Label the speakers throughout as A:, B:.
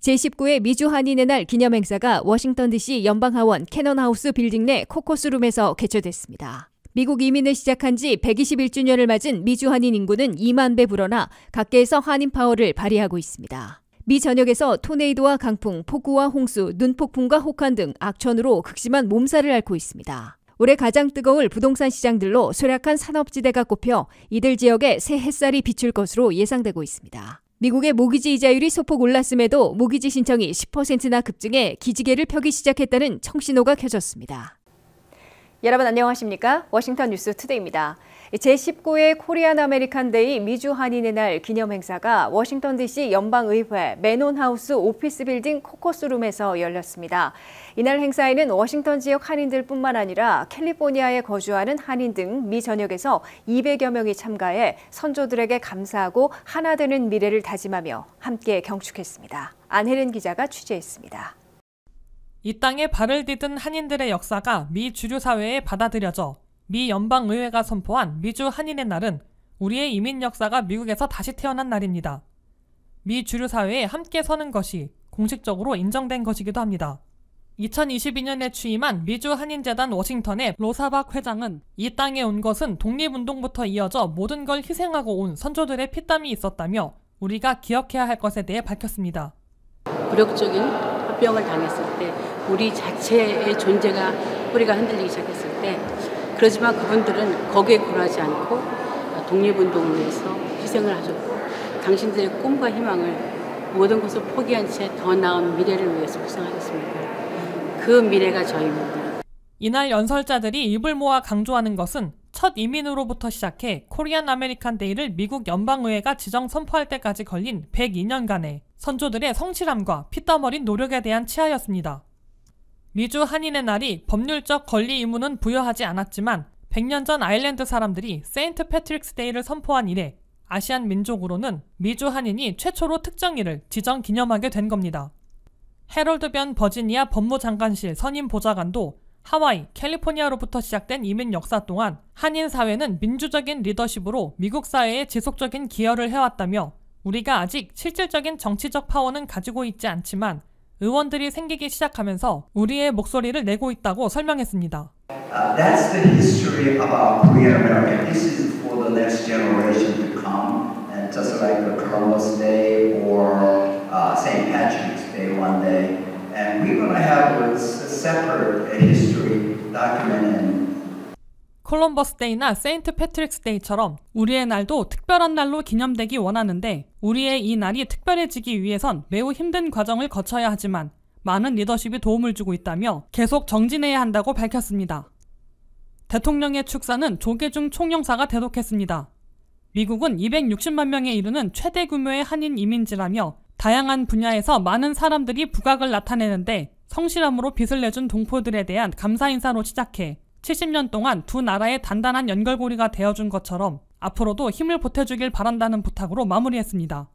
A: 제19회 미주 한인의 날 기념 행사가 워싱턴 DC 연방 하원 캐논 하우스 빌딩 내코코스룸에서 개최됐습니다. 미국 이민을 시작한 지 121주년을 맞은 미주 한인 인구는 2만 배 불어나 각계에서 한인 파워를 발휘하고 있습니다. 미 전역에서 토네이도와 강풍, 폭우와 홍수, 눈폭풍과 혹한 등 악천후로 극심한 몸살을 앓고 있습니다. 올해 가장 뜨거울 부동산 시장들로 쇠략한 산업지대가 꼽혀 이들 지역에 새 햇살이 비출 것으로 예상되고 있습니다. 미국의 모기지 이자율이 소폭 올랐음에도 모기지 신청이 10%나 급증해 기지개를 펴기 시작했다는 청신호가 켜졌습니다. 여러분 안녕하십니까? 워싱턴 뉴스 투데이입니다. 제19회 코리안 아메리칸 데이 미주 한인의 날 기념 행사가 워싱턴 DC 연방의회 맨논하우스 오피스 빌딩 코커스룸에서 열렸습니다. 이날 행사에는 워싱턴 지역 한인들뿐만 아니라 캘리포니아에 거주하는 한인 등 미 전역에서 200여 명이 참가해 선조들에게 감사하고 하나 되는 미래를 다짐하며 함께 경축했습니다. 안혜린 기자가
B: 취재했습니다. 이 땅에 발을 디든 한인들의 역사가 미 주류 사회에 받아들여져 미 연방의회가 선포한 미주 한인의 날은 우리의 이민 역사가 미국에서 다시 태어난 날입니다. 미 주류 사회에 함께 서는 것이 공식적으로 인정된 것이기도 합니다. 2022년에 취임한 미주 한인재단 워싱턴의 로사박 회장은 이 땅에 온 것은 독립운동부터 이어져 모든 걸 희생하고 온 선조들의 피땀이 있었다며 우리가 기억해야 할 것에 대해 밝혔습니다. 굴욕적인 합병을 당했을 때 우리 자체의 존재가 뿌리가 흔들리기 시작했을 때 그러지만 그분들은 거기에 굴하지 않고 독립운동을 위해서 희생을 하셨고 당신들의 꿈과 희망을 모든 것을 포기한 채 더 나은 미래를 위해서 구상하셨습니다. 그 미래가 저희입니다. 이날 연설자들이 입을 모아 강조하는 것은 첫 이민으로부터 시작해 코리안 아메리칸 데이를 미국 연방의회가 지정 선포할 때까지 걸린 102년간의 선조들의 성실함과 피땀 어린 노력에 대한 치하였습니다. 미주 한인의 날이 법률적 권리 의무는 부여하지 않았지만 100년 전 아일랜드 사람들이 세인트 패트릭스 데이를 선포한 이래 아시안 민족으로는 미주 한인이 최초로 특정일을 지정 기념하게 된 겁니다. 해럴드변 버지니아 법무장관실 선임 보좌관도 하와이, 캘리포니아로부터 시작된 이민 역사 동안 한인 사회는 민주적인 리더십으로 미국 사회에 지속적인 기여를 해왔다며 우리가 아직 실질적인 정치적 파워는 가지고 있지 않지만 의원들이 생기기 시작하면서 우리의 목소리를 내고 있다고 설명했습니다. Uh, that's the history of our Korean American. This is for the next generation to come, and just like the Columbus Day
A: or uh, St. Patrick's Day one day. And we're going to have a separate history document and
B: 콜럼버스 데이나 세인트 패트릭스 데이처럼 우리의 날도 특별한 날로 기념되기 원하는데 우리의 이 날이 특별해지기 위해선 매우 힘든 과정을 거쳐야 하지만 많은 리더십이 도움을 주고 있다며 계속 정진해야 한다고 밝혔습니다. 대통령의 축사는 조계중 총영사가 대독했습니다. 미국은 260만 명에 이르는 최대 규모의 한인 이민지라며 다양한 분야에서 많은 사람들이 부각을 나타내는데 성실함으로 빚을 내준 동포들에 대한 감사 인사로 시작해 70년 동안 두 나라의 단단한 연결고리가 되어준 것처럼 앞으로도 힘을 보태주길 바란다는 부탁으로 마무리했습니다.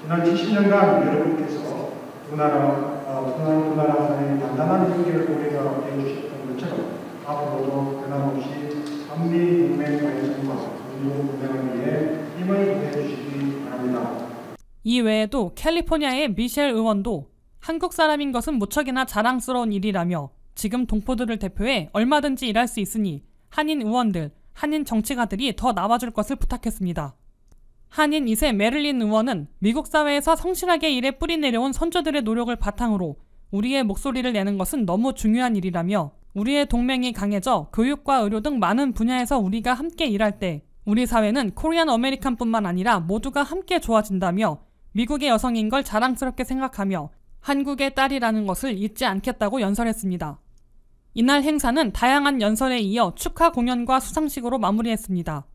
B: 지난 70년간 여러분께서 어, 두 나라, 두 나라 간의 단단한 연결고리가 되어주셨던 것처럼 앞으로도 변함없이 한미 동맹 발전과 공동 분양을 위해 힘을 보태주시기 바랍니다. 이외에도 캘리포니아의 미셸 의원도 한국 사람인 것은 무척이나 자랑스러운 일이라며 지금 동포들을 대표해 얼마든지 일할 수 있으니 한인 의원들, 한인 정치가들이 더 나와줄 것을 부탁했습니다. 한인 2세 메를린 의원은 미국 사회에서 성실하게 일에 뿌리내려온 선조들의 노력을 바탕으로 우리의 목소리를 내는 것은 너무 중요한 일이라며 우리의 동맹이 강해져 교육과 의료 등 많은 분야에서 우리가 함께 일할 때 우리 사회는 코리안 어메리칸뿐만 아니라 모두가 함께 좋아진다며 미국의 여성인 걸 자랑스럽게 생각하며 한국의 딸이라는 것을 잊지 않겠다고 연설했습니다. 이날 행사는 다양한 연설에 이어 축하 공연과 수상식으로 마무리했습니다.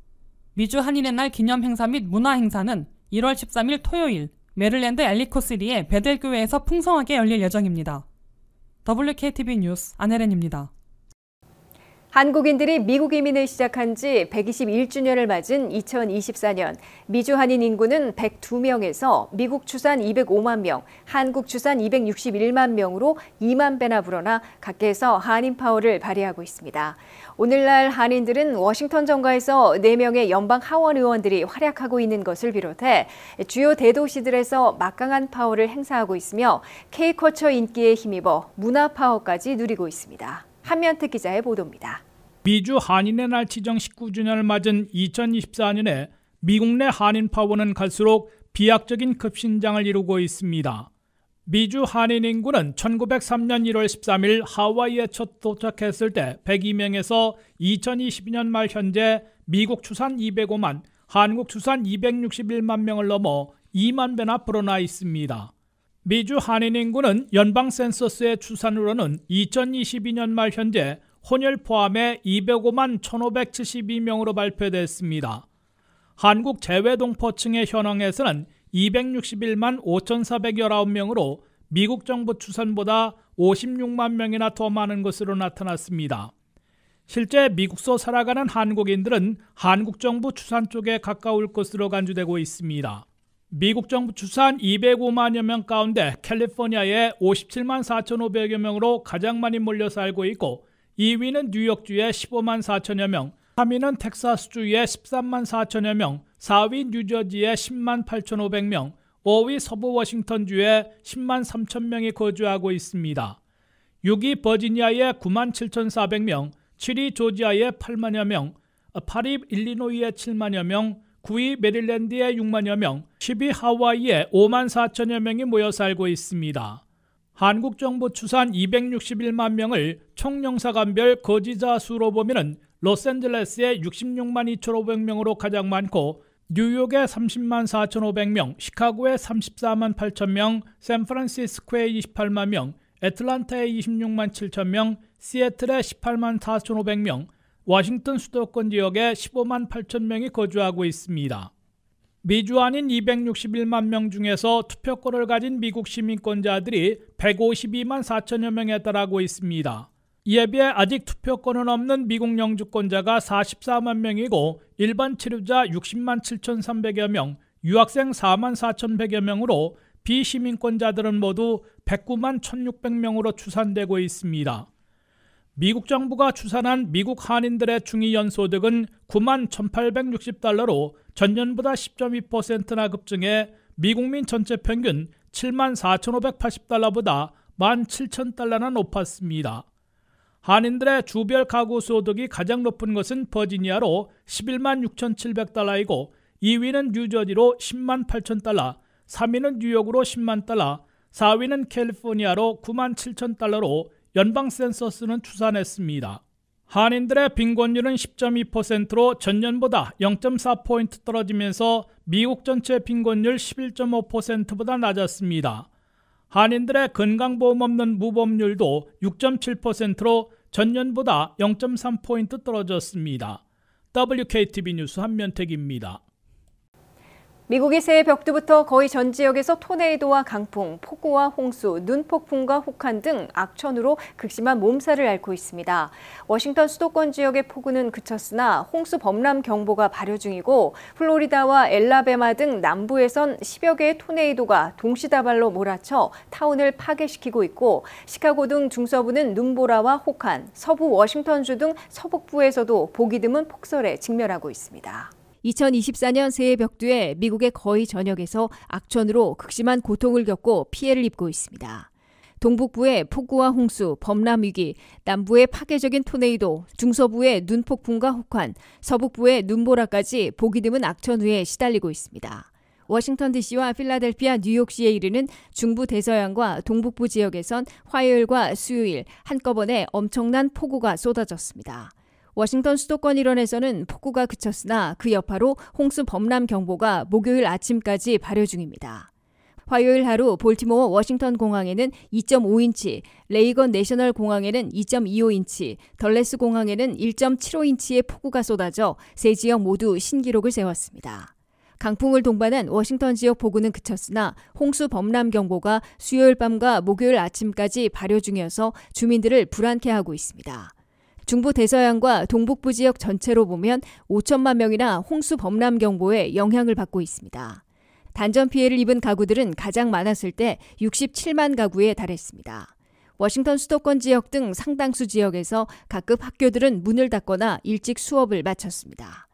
B: 미주 한인의 날 기념 행사 및 문화 행사는 1월 13일 토요일 메릴랜드 엘리코시리의 베델교회에서 풍성하게 열릴 예정입니다. WKTV 뉴스 안혜렌입니다.
A: 한국인들이 미국 이민을 시작한 지 121주년을 맞은 2024년 미주 한인 인구는 102명에서 미국 추산 205만 명, 한국 추산 261만 명으로 2만 배나 불어나 각계에서 한인 파워를 발휘하고 있습니다. 오늘날 한인들은 워싱턴 정가에서 4명의 연방 하원 의원들이 활약하고 있는 것을 비롯해 주요 대도시들에서 막강한 파워를 행사하고 있으며 k 커처 인기에 힘입어 문화 파워까지 누리고 있습니다. 한면특 기자의 보도입니다.
C: 미주 한인의 날치정 19주년을 맞은 2024년에 미국 내 한인 파워는 갈수록 비약적인 급신장을 이루고 있습니다. 미주 한인 인구는 1903년 1월 13일 하와이에 첫 도착했을 때 102명에서 2022년 말 현재 미국 추산 205만, 한국 추산 261만 명을 넘어 2만 배나 불어나 있습니다. 미주 한인 인구는 연방 센서스의 추산으로는 2022년 말 현재 혼혈 포함해 205만 1,572명으로 발표됐습니다. 한국 재외동포층의 현황에서는 261만 5,419명으로 미국 정부 추산보다 56만 명이나 더 많은 것으로 나타났습니다. 실제 미국서 살아가는 한국인들은 한국 정부 추산 쪽에 가까울 것으로 간주되고 있습니다. 미국 정부 추산 205만여 명 가운데 캘리포니아에 57만 4,500여 명으로 가장 많이 몰려 살고 있고 2위는 뉴욕주의 15만 4천여 명, 3위는 텍사스주의 13만 4천여 명, 4위 뉴저지의 10만 8,500명, 5위 서부 워싱턴주의 10만 3천 명이 거주하고 있습니다. 6위 버지니아에 9만 7,400명, 7위 조지아에 8만여 명, 8위 일리노이에 7만여 명, 9위 메릴랜드에 6만여 명, 10위 하와이에 5만 4천여 명이 모여 살고 있습니다. 한국 정부 추산 261만 명을 총영사관별 거지자 수로 보면은 로스앤젤레스의 66만 2,500명으로 가장 많고 뉴욕의 30만 4,500명, 시카고의 34만 8,000명, 샌프란시스코의 28만 명, 애틀란타의 26만 7,000명, 시애틀의 18만 4,500명, 워싱턴 수도권 지역에 15만 8,000명이 거주하고 있습니다. 미주아닌 261만 명 중에서 투표권을 가진 미국 시민권자들이 152만 4천여 명에 달하고 있습니다. 이에 비해 아직 투표권은 없는 미국 영주권자가 44만 명이고 일반 치료자 60만 7,300여 명, 유학생 4만 4,100여 명으로 비시민권자들은 모두 109만 1,600명으로 추산되고 있습니다. 미국 정부가 추산한 미국 한인들의 중위연 소득은 9만 1,860달러로 전년보다 10.2%나 급증해 미국민 전체 평균 7만 4,580달러보다 1만 7,000달러나 높았습니다. 한인들의 주별 가구 소득이 가장 높은 것은 버지니아로 11만 6,700달러이고 2위는 뉴저지로 10만 8,000달러, 3위는 뉴욕으로 10만 달러, 4위는 캘리포니아로 9만 7 0 달러로 연방 센서스는 추산했습니다. 한인들의 빈곤율은 10.2%로 전년보다 0.4포인트 떨어지면서 미국 전체 빈곤율 11.5%보다 낮았습니다. 한인들의 건강보험 없는 무보률도 6.7%로 전년보다 0.3포인트 떨어졌습니다. WKTV 뉴스 한면택입니다.
A: 미국이 새해 벽두부터 거의 전 지역에서 토네이도와 강풍, 폭우와 홍수, 눈폭풍과 혹한 등 악천후로 극심한 몸살을 앓고 있습니다. 워싱턴 수도권 지역의 폭우는 그쳤으나 홍수 범람 경보가 발효 중이고 플로리다와 엘라베마 등 남부에선 10여 개의 토네이도가 동시다발로 몰아쳐 타운을 파괴시키고 있고 시카고 등 중서부는 눈보라와 혹한, 서부 워싱턴주 등 서북부에서도 보기 드문 폭설에 직면하고 있습니다. 2024년 새해 벽두에 미국의 거의 전역에서 악천후로 극심한 고통을 겪고 피해를 입고 있습니다. 동북부의 폭우와 홍수, 범람 위기, 남부의 파괴적인 토네이도, 중서부의 눈폭풍과 혹한, 서북부의 눈보라까지 보기 드문 악천후에 시달리고 있습니다. 워싱턴 DC와 필라델피아, 뉴욕시에 이르는 중부 대서양과 동북부 지역에선 화요일과 수요일 한꺼번에 엄청난 폭우가 쏟아졌습니다. 워싱턴 수도권 일원에서는 폭우가 그쳤으나 그 여파로 홍수 범람 경보가 목요일 아침까지 발효 중입니다. 화요일 하루 볼티모어 워싱턴 공항에는 2.5인치, 레이건 내셔널 공항에는 2.25인치, 덜레스 공항에는 1.75인치의 폭우가 쏟아져 세 지역 모두 신기록을 세웠습니다. 강풍을 동반한 워싱턴 지역 보고는 그쳤으나 홍수 범람 경보가 수요일 밤과 목요일 아침까지 발효 중이어서 주민들을 불안케 하고 있습니다. 중부 대서양과 동북부 지역 전체로 보면 5천만 명이나 홍수 범람 경보에 영향을 받고 있습니다. 단전 피해를 입은 가구들은 가장 많았을 때 67만 가구에 달했습니다. 워싱턴 수도권 지역 등 상당수 지역에서 각급 학교들은 문을 닫거나 일찍 수업을 마쳤습니다.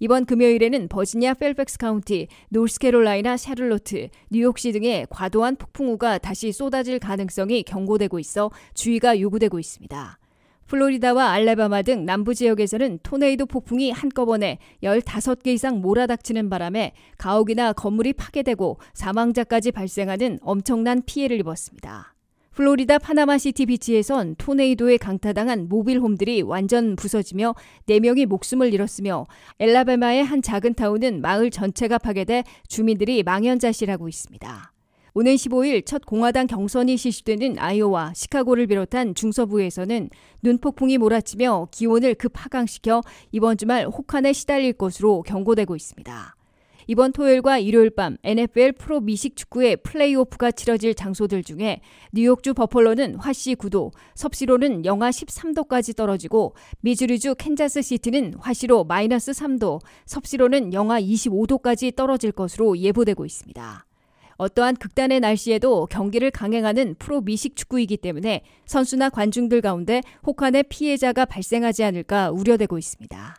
A: 이번 금요일에는 버지니아 펠백스 카운티, 노스캐롤라이나 샤를로트, 뉴욕시 등의 과도한 폭풍우가 다시 쏟아질 가능성이 경고되고 있어 주의가 요구되고 있습니다. 플로리다와 알라바마 등 남부 지역에서는 토네이도 폭풍이 한꺼번에 15개 이상 몰아닥치는 바람에 가옥이나 건물이 파괴되고 사망자까지 발생하는 엄청난 피해를 입었습니다. 플로리다 파나마시티 비치에선 토네이도에 강타당한 모빌홈들이 완전 부서지며 4명이 목숨을 잃었으며 엘라베마의 한 작은 타운은 마을 전체가 파괴돼 주민들이 망연자실하고 있습니다. 오는 15일 첫 공화당 경선이 실시되는 아이오와 시카고를 비롯한 중서부에서는 눈폭풍이 몰아치며 기온을 급 하강시켜 이번 주말 혹한에 시달릴 것으로 경고되고 있습니다. 이번 토요일과 일요일 밤 NFL 프로 미식 축구의 플레이오프가 치러질 장소들 중에 뉴욕주 버펄로는 화씨 9도, 섭씨로는 영하 13도까지 떨어지고 미주리주 캔자스 시티는 화씨로 마이너스 3도, 섭씨로는 영하 25도까지 떨어질 것으로 예보되고 있습니다. 어떠한 극단의 날씨에도 경기를 강행하는 프로 미식 축구이기 때문에 선수나 관중들 가운데 혹한의 피해자가 발생하지 않을까 우려되고 있습니다.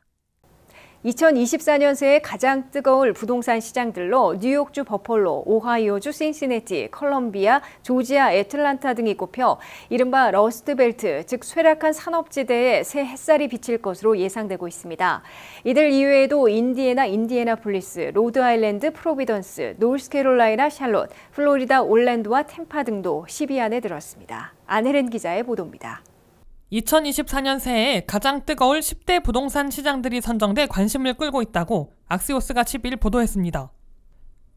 A: 2 0 2 4년새에 가장 뜨거울 부동산 시장들로 뉴욕주 버폴로 오하이오주 신시네티 컬럼비아, 조지아, 애틀란타 등이 꼽혀 이른바 러스트벨트, 즉 쇠락한 산업지대에 새 햇살이 비칠 것으로 예상되고 있습니다. 이들 이외에도 인디애나, 인디애나폴리스, 로드아일랜드, 프로비던스, 노스캐롤라이나, 샬롯, 플로리다, 올랜드와 템파 등도 10위 안에 들었습니다. 안혜렌 기자의 보도입니다.
B: 2024년 새해 가장 뜨거울 10대 부동산 시장들이 선정돼 관심을 끌고 있다고 악시오스가 10일 보도했습니다.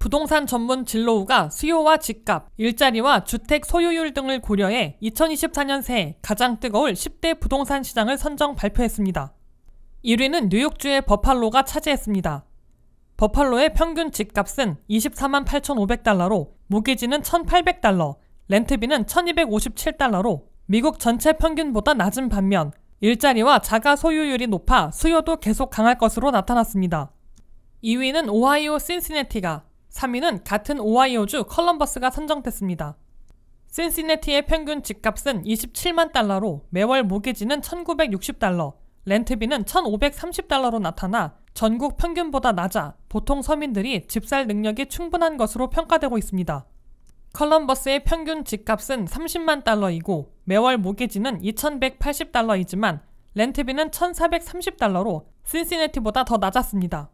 B: 부동산 전문 진로우가 수요와 집값, 일자리와 주택 소유율 등을 고려해 2024년 새해 가장 뜨거울 10대 부동산 시장을 선정 발표했습니다. 1위는 뉴욕주의 버팔로가 차지했습니다. 버팔로의 평균 집값은 24만 8,500달러로, 무기지는 1,800달러, 렌트비는 1,257달러로 미국 전체 평균보다 낮은 반면 일자리와 자가 소유율이 높아 수요도 계속 강할 것으로 나타났습니다. 2위는 오하이오 신시네티가 3위는 같은 오하이오주 컬럼버스가 선정됐습니다. 신시네티의 평균 집값은 27만 달러로 매월 모기지는 1960달러, 렌트비는 1530달러로 나타나 전국 평균보다 낮아 보통 서민들이 집 살 능력이 충분한 것으로 평가되고 있습니다. 컬럼버스의 평균 집값은 30만 달러이고 매월 모기지는 2180달러이지만 렌트비는 1430달러로 신시네티보다더 낮았습니다.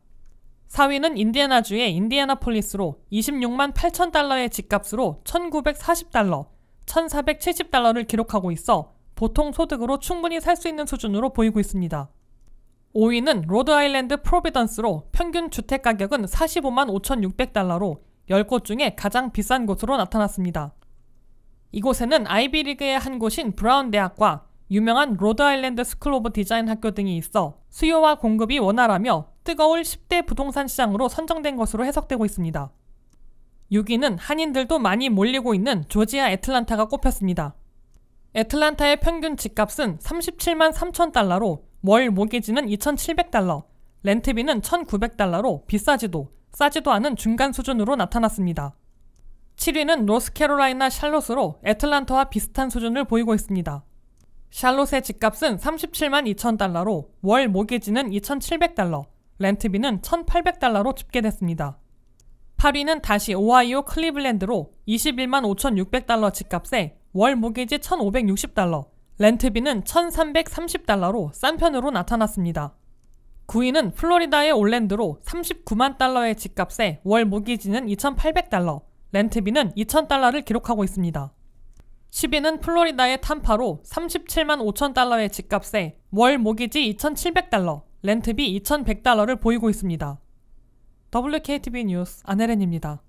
B: 4위는 인디애나주의 인디애나폴리스로 26만 8천 달러의 집값으로 1940달러, 1470달러를 기록하고 있어 보통 소득으로 충분히 살 수 있는 수준으로 보이고 있습니다. 5위는 로드아일랜드 프로비던스로 평균 주택가격은 45만 5,600달러로 10곳 중에 가장 비싼 곳으로 나타났습니다. 이곳에는 아이비리그의 한 곳인 브라운 대학과 유명한 로드아일랜드 스쿨 오브 디자인 학교 등이 있어 수요와 공급이 원활하며 뜨거울 10대 부동산 시장으로 선정된 것으로 해석되고 있습니다. 6위는 한인들도 많이 몰리고 있는 조지아 애틀란타가 꼽혔습니다. 애틀란타의 평균 집값은 37만 3천 달러로 월 모기지는 2,700달러, 렌트비는 1,900달러로 비싸지도 싸지도 않은 중간 수준으로 나타났습니다. 7위는 노스캐롤라이나 샬롯으로 애틀란타와 비슷한 수준을 보이고 있습니다. 샬롯의 집값은 37만 2천 달러로 월 모기지는 2,700달러, 렌트비는 1,800달러로 집계됐습니다. 8위는 다시 오하이오 클리블랜드로 21만 5,600달러 집값에 월 모기지 1,560달러, 렌트비는 1,330달러로 싼 편으로 나타났습니다. 9위는 플로리다의 올랜드로 39만 달러의 집값에 월 모기지는 2,800달러, 렌트비는 2,000달러를 기록하고 있습니다. 10위는 플로리다의 탐파로 37만 5천 달러의 집값에 월 모기지 2,700달러, 렌트비 2,100달러를 보이고 있습니다. WKTV 뉴스 안혜렌입니다.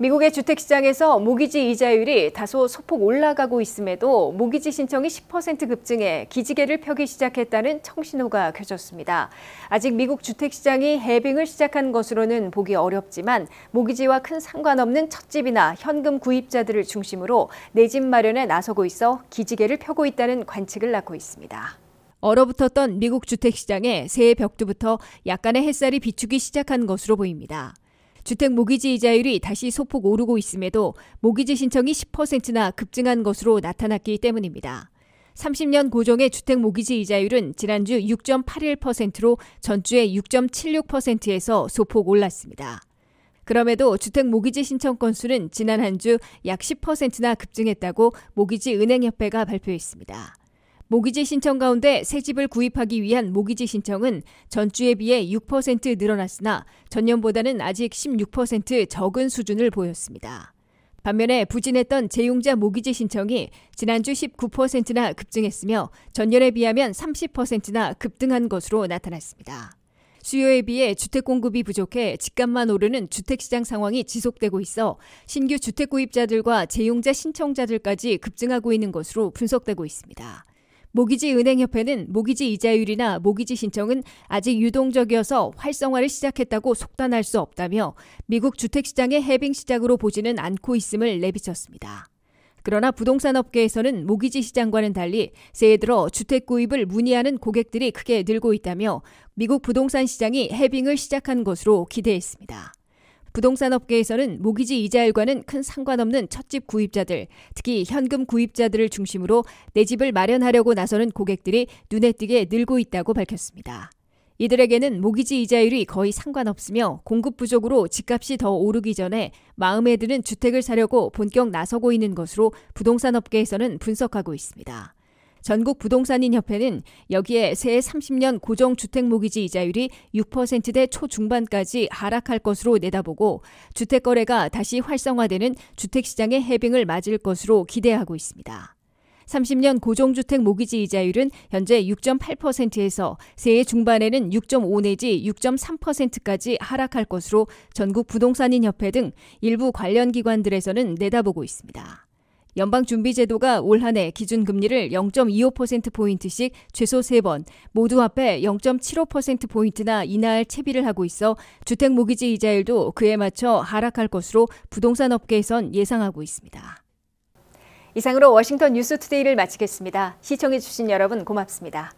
A: 미국의 주택시장에서 모기지 이자율이 다소 소폭 올라가고 있음에도 모기지 신청이 10% 급증해 기지개를 펴기 시작했다는 청신호가 켜졌습니다. 아직 미국 주택시장이 해빙을 시작한 것으로는 보기 어렵지만 모기지와 큰 상관없는 첫집이나 현금 구입자들을 중심으로 내 집 마련에 나서고 있어 기지개를 펴고 있다는 관측을 낳고 있습니다. 얼어붙었던 미국 주택시장에 새해 벽두부터 약간의 햇살이 비추기 시작한 것으로 보입니다. 주택 모기지 이자율이 다시 소폭 오르고 있음에도 모기지 신청이 10%나 급증한 것으로 나타났기 때문입니다. 30년 고정의 주택 모기지 이자율은 지난주 6.81%로 전주의 6.76%에서 소폭 올랐습니다. 그럼에도 주택 모기지 신청 건수는 지난 한 주 약 10%나 급증했다고 모기지 은행협회가 발표했습니다. 모기지 신청 가운데 새 집을 구입하기 위한 모기지 신청은 전주에 비해 6% 늘어났으나 전년보다는 아직 16% 적은 수준을 보였습니다. 반면에 부진했던 재용자 모기지 신청이 지난주 19%나 급증했으며 전년에 비하면 30%나 급등한 것으로 나타났습니다. 수요에 비해 주택 공급이 부족해 집값만 오르는 주택 시장 상황이 지속되고 있어 신규 주택 구입자들과 재용자 신청자들까지 급증하고 있는 것으로 분석되고 있습니다. 모기지 은행협회는 모기지 이자율이나 모기지 신청은 아직 유동적이어서 활성화를 시작했다고 속단할 수 없다며 미국 주택시장의 해빙 시작으로 보지는 않고 있음을 내비쳤습니다. 그러나 부동산 업계에서는 모기지 시장과는 달리 새해 들어 주택 구입을 문의하는 고객들이 크게 늘고 있다며 미국 부동산 시장이 해빙을 시작한 것으로 기대했습니다. 부동산 업계에서는 모기지 이자율과는 큰 상관없는 첫집 구입자들, 특히 현금 구입자들을 중심으로 내 집을 마련하려고 나서는 고객들이 눈에 띄게 늘고 있다고 밝혔습니다. 이들에게는 모기지 이자율이 거의 상관없으며 공급 부족으로 집값이 더 오르기 전에 마음에 드는 주택을 사려고 본격 나서고 있는 것으로 부동산 업계에서는 분석하고 있습니다. 전국 부동산인협회는 여기에 새해 30년 고정 주택 모기지 이자율이 6%대 초중반까지 하락할 것으로 내다보고 주택 거래가 다시 활성화되는 주택 시장의 해빙을 맞을 것으로 기대하고 있습니다. 30년 고정주택 모기지 이자율은 현재 6.8%에서 새해 중반에는 6.5 내지 6.3%까지 하락할 것으로 전국 부동산인협회 등 일부 관련 기관들에서는 내다보고 있습니다. 연방준비제도가 올한해 기준금리를 0.25%포인트씩 최소 3번, 모두 합해 0.75%포인트나 인하할 채비를 하고 있어 주택 모기지 이자율도 그에 맞춰 하락할 것으로 부동산 업계에선 예상하고 있습니다. 이상으로 워싱턴 뉴스 투데이를 마치겠습니다. 시청해주신 여러분 고맙습니다.